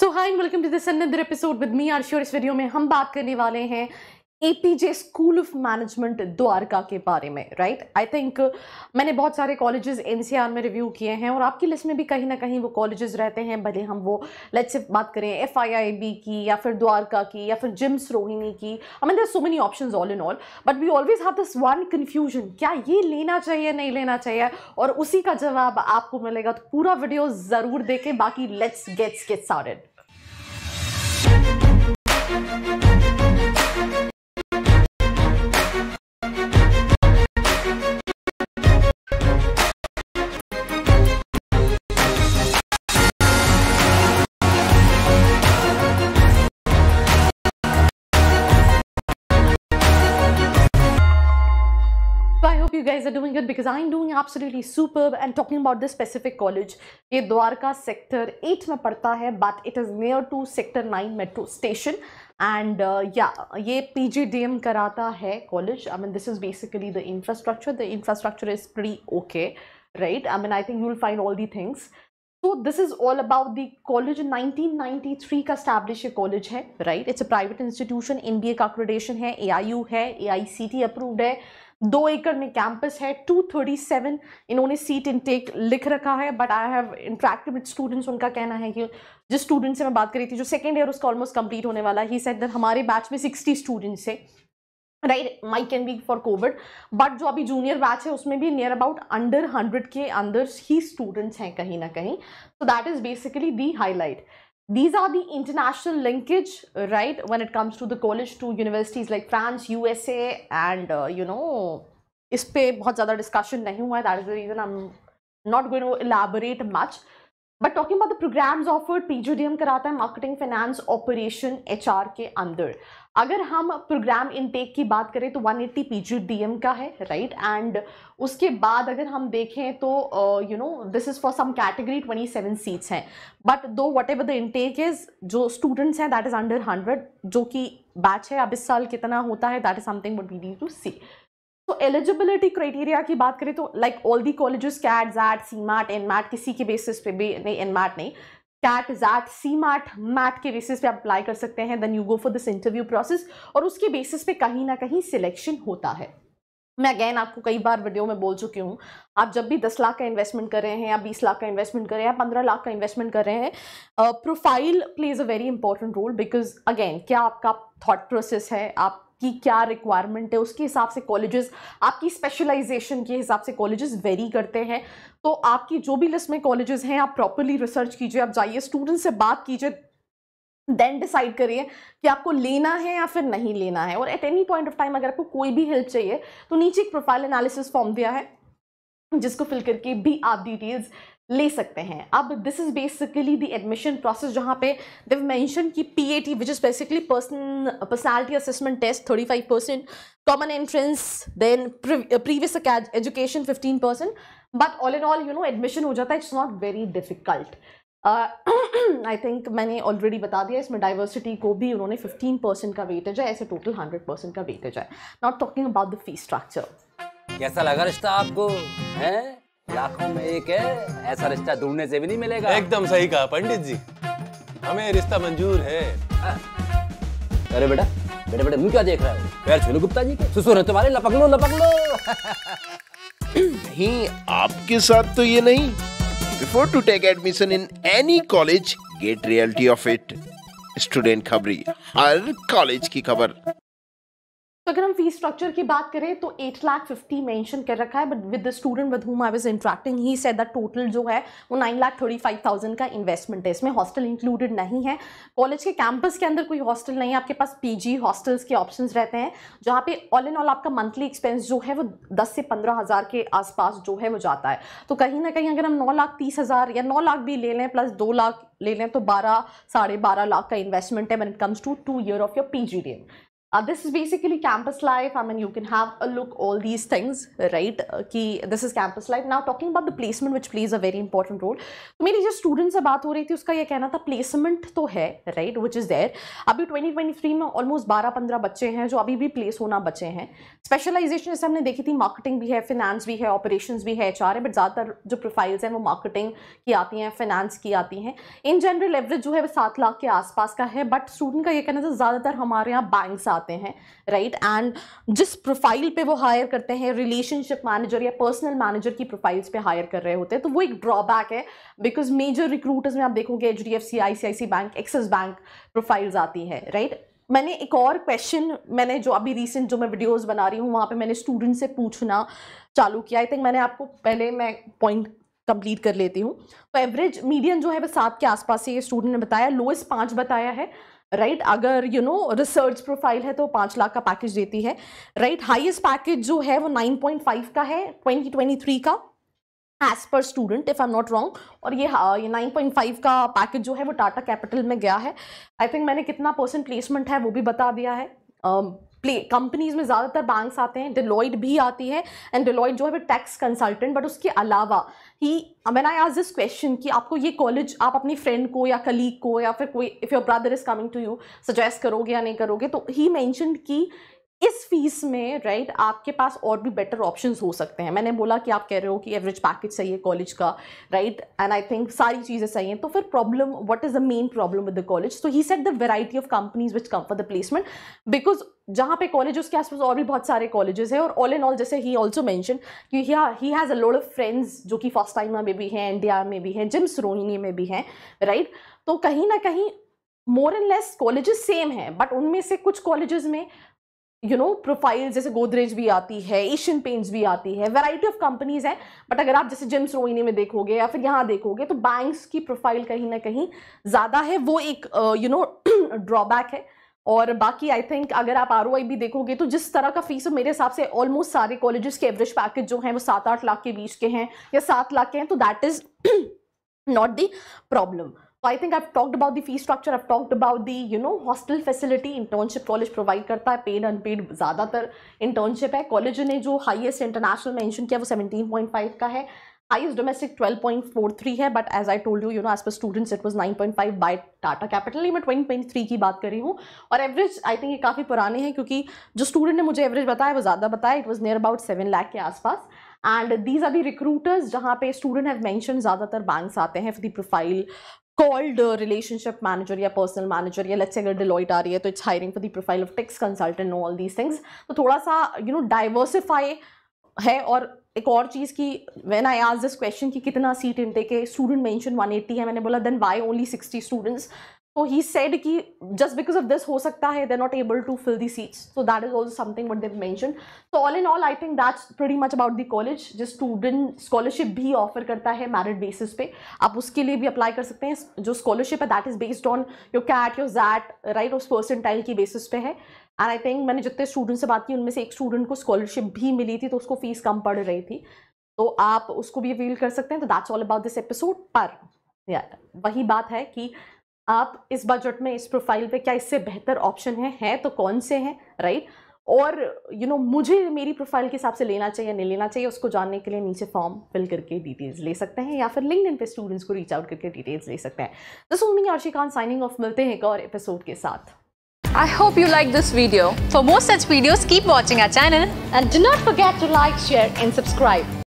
So hi welcome to this another episode with me आर और इस वीडियो में हम बात करने वाले हैं APJ school of management Dwarka के बारे में राइट आई थिंक मैंने बहुत सारे कॉलेजेस एनसीआर में रिव्यू किए हैं और आपकी लिस्ट में भी कहीं ना कहीं वो कॉलेजेस रहते हैं भले हम वो लेट्स से बात करें बी की या फिर द्वारका की या फिर जिम्स रोहिणी की I mean there so many option all in all but we always have this one confusion क्या ये लेना चाहिए नहीं लेना चाहिए और उसी का जवाब आपको मिलेगा तो पूरा वीडियो ज़रूर देखें बाकी let's gets get started you guys are doing good because I'm doing absolutely superb and talking about this specific college. ये द्वारका सेक्टर 8 में पड़ता है but it is near to sector 9 metro station and uh, yeah ये PGDM कराता है college. I mean this is basically the infrastructure. The infrastructure is pretty okay, right? I mean I think you'll find all the things. So this is all about the college 1993 का establish ये college है right it's a private institution NBA का accreditation है AIU है AICT approved है दो एकड़ में कैंपस है 237 इन्होंने सीट इनटेक लिख रखा है but I have interact with students उनका कहना है कि जिस स्टूडेंट से मैं बात करी थी जो सेकेंड ईयर उसका ऑलमोस्ट कंप्लीट होने वाला ही सेट दैट हमारे बैच में 60 स्टूडेंट्स है right may can be for covid but जो अभी जूनियर बैच है उसमें भी नियर अबाउट अंडर हंड्रेड के अंदर ही स्टूडेंट्स हैं कहीं ना कहीं so that is basically the highlight these are the international linkage right when it comes to the college to universities like france usa and uh, you know is pe bahut zyada discussion nahi hua that is the reason i'm not going to elaborate much but talking about the programs offered pjdm karata hai marketing finance operation hr ke andar अगर हम programme intake की बात करें तो 180 eighty P का है right right? And उसके बाद अगर हम देखें तो you know this is for some category 27 seats हैं but though whatever the intake is जो स्टूडेंट्स हैं दैट इज़ अंडर हंड्रेड जो कि बैच है अब इस साल कितना होता है that is something what we need to see तो एलिजिबिलिटी क्राइटेरिया की बात करें तो like all the colleges CAT XAT CMAT NMAT किसी के बेसिस पे भी नहीं एन मैट नहीं टैट जैट सी मैट मैट के बेसिस पे अप्लाई कर सकते हैं then you go for this interview process और उसके बेसिस पे कहीं ना कहीं सिलेक्शन होता है मैं अगेन आपको कई बार वीडियो में बोल चुकी हूँ आप जब भी दस लाख का इन्वेस्टमेंट कर रहे हैं या बीस लाख का इन्वेस्टमेंट कर रहे हैं या पंद्रह लाख का इन्वेस्टमेंट कर रहे हैं profile plays a very important role because again क्या आपका थॉट प्रोसेस है आप की क्या रिक्वायरमेंट है उसके हिसाब से कॉलेजेस आपकी स्पेशलाइजेशन के हिसाब से कॉलेजेस वेरी करते हैं तो आपकी जो भी लिस्ट में कॉलेजेस हैं आप प्रॉपरली रिसर्च कीजिए आप जाइए स्टूडेंट से बात कीजिए देन डिसाइड करिए कि आपको लेना है या फिर नहीं लेना है और at any point of time अगर आपको कोई भी हेल्प चाहिए तो नीचे एक प्रोफाइल एनालिसिस फॉर्म दिया है जिसको फिल करके भी आप डिटेल्स ले सकते हैं अब this is basically the admission process जहाँ पे देव मैंशन की P A T which is basically person personality assessment test thirty five percent common entrance then previous education fifteen percent but all in all you know admission हो जाता है it's not very difficult I think मैंने already बता दिया इसमें diversity को भी उन्होंने फिफ्टीन परसेंट का वेटेज है ऐसे टोटल हंड्रेड परसेंट का वेटेज है not talking about the fees structure कैसा लगा रिश्ता आपको है लाखों में एक है ऐसा रिश्ता ढूंढने से भी नहीं मिलेगा एकदम सही कहा पंडित जी हमें रिश्ता मंजूर है अरे बेटा बेटे बेटे तुम क्या देख रहे हो पैर छोलो गुप्ता जी के सुसुर है तुम्हारे लपक लो लपक लो नहीं आपके साथ तो ये नहीं before to take admission in any college get reality of it student Khabri हर कॉलेज की खबर तो अगर हम फीस स्ट्रक्चर की बात करें तो एट लाख फिफ्टी मैंशन कर रखा है but with the student with whom I was interacting he said that total जो है वो nine lakh thirty five thousand का इन्वेस्टमेंट है इसमें हॉस्टल इंक्लूडेड नहीं है कॉलेज के कैंपस के अंदर कोई हॉस्टल नहीं है आपके पास पी जी हॉस्टल्स के ऑप्शन रहते हैं जहाँ पे ऑल इन ऑल आपका मंथली एक्सपेंस जो है वो दस से पंद्रह हज़ार के आसपास जो है वो जाता है तो कहीं ना कहीं अगर हम नौ लाख तीस हज़ार या नौ लाख भी ले लें प्लस दो लाख ले लें तो बारह साढ़े बारह लाख का इन्वेस्टमेंट है when it comes to two year of your P G Uh, this is basically campus life. I mean, you can have a look all these things, right? Uh, ki, this is campus life. Now talking about the placement, which plays a very important role. तो मेरी जो students से बात हो रही थी उसका ये कहना था placement to hai, right? Which is there. Abhi 2023 mein almost 12-15 बच्चे hain, jo abhi bhi place hona bache hain. Specialization is humne dekhi thi. marketing bhi hai, finance bhi hai, operations bhi hai, HR है, but ज़्यादातर jo profiles hain, wo marketing ki aati hain, finance ki aati hain. In general average जो है 7 lakh ke aas आसपास का है, but student का ये कहना था ज़्यादातर hamare yahan banks आते चाहते हैं राइट right? एंड जिस प्रोफाइल पे वो हायर करते हैं रिलेशनशिप मैनेजर या पर्सनल मैनेजर की प्रोफाइल्स पे हायर कर रहे होते हैं तो वो एक ड्रॉबैक है बिकॉज मेजर रिक्रूटर्स में आप देखोगे एच डी एफ सी आई सी आई सी बैंक एक्सिस बैंक प्रोफाइल्स आती हैं राइट right? मैंने एक और क्वेश्चन मैंने जो अभी रिसेंट जो मैं वीडियोस बना रही हूँ वहाँ पे मैंने स्टूडेंट से पूछना चालू किया आई थिंक मैंने आपको पहले मैं पॉइंट कंप्लीट कर लेती हूँ तो एवरेज मीडियम जो है वह सात के आसपास से ये स्टूडेंट ने बताया लोएस्ट पाँच बताया है राइट right? अगर यू नो रिसर्च प्रोफाइल है तो पाँच लाख का पैकेज देती है राइट हाईएस्ट पैकेज जो है वो नाइन पॉइंट फाइव का है ट्वेंटी ट्वेंटी थ्री का as per student if I am not wrong और ये हाँ, ये नाइन पॉइंट फाइव का पैकेज जो है वो टाटा कैपिटल में गया है आई थिंक मैंने कितना परसेंट प्लेसमेंट है वो भी बता दिया है um, प्ले कंपनीज में ज़्यादातर बैंक आते हैं डिलॉइड भी आती है एंड डिलॉइड जो है वो टैक्स कंसल्टेंट बट उसके अलावा ही मैन आई आज दिस क्वेश्चन कि आपको ये कॉलेज आप अपनी फ्रेंड को या कलीग को या फिर कोई if your brother is coming to you suggest करोगे या नहीं करोगे तो ही मैंशन की इस फीस में राइट right, आपके पास और भी बेटर ऑप्शन हो सकते हैं मैंने बोला कि आप कह रहे हो कि एवरेज पैकेज सही है कॉलेज का राइट एंड आई थिंक सारी चीज़ें सही हैं तो फिर problem what is the main problem with the college तो he said the variety of companies which come for the placement because जहाँ पे कॉलेज उसके आसपास और भी बहुत सारे कॉलेजेस हैं और ऑल एंड ऑल जैसे ही ऑल्सो मैंशन कि he has a load of friends जो कि फर्स्ट टाइम में भी हैं इंडिया में भी हैं जिम्स रोहिणी में भी हैं राइट right? तो कहीं ना कहीं more and less colleges same हैं बट उनमें से कुछ कॉलेजेस में यू नो प्रोफाइल जैसे गोदरेज भी आती है एशियन पेंट्स भी आती है वैरायटी ऑफ कंपनीज हैं बट अगर आप जैसे जिम्स रोहिनी में देखोगे या फिर यहाँ देखोगे तो बैंक्स की प्रोफाइल कहीं ना कहीं ज़्यादा है वो एक यू नो ड्रॉबैक है और बाकी आई थिंक अगर आप आर भी देखोगे तो जिस तरह का फीस मेरे हिसाब से ऑलमोस्ट सारे कॉलेजेस के एवरेज पैकेज जो हैं वो सात आठ लाख के बीच के हैं या सात लाख के हैं तो that is not the problem तो I think I talked about the fee structure I talked about the you know hostel facility internship college provide करता है पेड अनपेड ज़्यादातर इंटर्नशिप है कॉलेज ने जो हाइएस्ट इंटरनेशनल मैंशन किया वो point five का है हाइस्ट डोमेस्टिक थ्री है but as I told you you know as per students it was nine point five by Tata capital मैं पॉइंट थ्री की बात कर रही हूँ और एवरेज आई थिंक ये काफ़ी पुराने हैं क्योंकि जो स्टूडेंट ने मुझे एवरेज बताया वो ज़्यादा बताया it was near about seven lakh के आसपास and these are the recruiters जहाँ पे स्टूडेंट हैव मैंशन ज़्यादातर बैंक्स आते हैं for the profile called a relationship manager या personal manager या let's say अगर Deloitte आ रही है तो it's hiring for the profile of tax consultant know all these things तो थोड़ा सा you know diversify है और एक और चीज़ की व्हेन आई आज दिस क्वेश्चन कि कितना सीट इनटेक है स्टूडेंट मेंशन 180 है मैंने बोला देन वाई ओनली 60 स्टूडेंट्स तो ही सेड कि जस्ट बिकॉज ऑफ दिस हो सकता है they not able to fill the seats so that is also something what they've mention so all in all I think that's pretty much about the college जो student scholarship भी offer करता है merit basis पे आप उसके लिए भी apply कर सकते हैं जो स्कॉलरशिप है that is based on your CAT your JET right उस पर्सन टाइल की बेसिस पे है एंड आई थिंक मैंने जितने स्टूडेंट से बात की उनमें से एक स्टूडेंट को स्कॉलरशिप भी मिली थी तो उसको फीस कम पड़ रही थी तो आप उसको भी अवील कर सकते हैं तो that's all about this episode पर वही बात है कि आप इस बजट में इस प्रोफाइल पे क्या इससे बेहतर ऑप्शन है हैं तो कौन से हैं राइट और यू you नो know, मुझे मेरी प्रोफाइल के हिसाब से लेना चाहिए नहीं लेना चाहिए उसको जानने के लिए नीचे फॉर्म फिल करके डिटेल्स ले सकते हैं या फिर लिंक इन पे स्टूडेंट्स को रीच आउट करके डिटेल्स ले सकते हैं दिस उमिंग आर्शिकान साइनिंग ऑफ मिलते हैं एक और एपिसोड के साथ I hope you like this video For more such videos, keep watching our channel and do not forget to like share and subscribe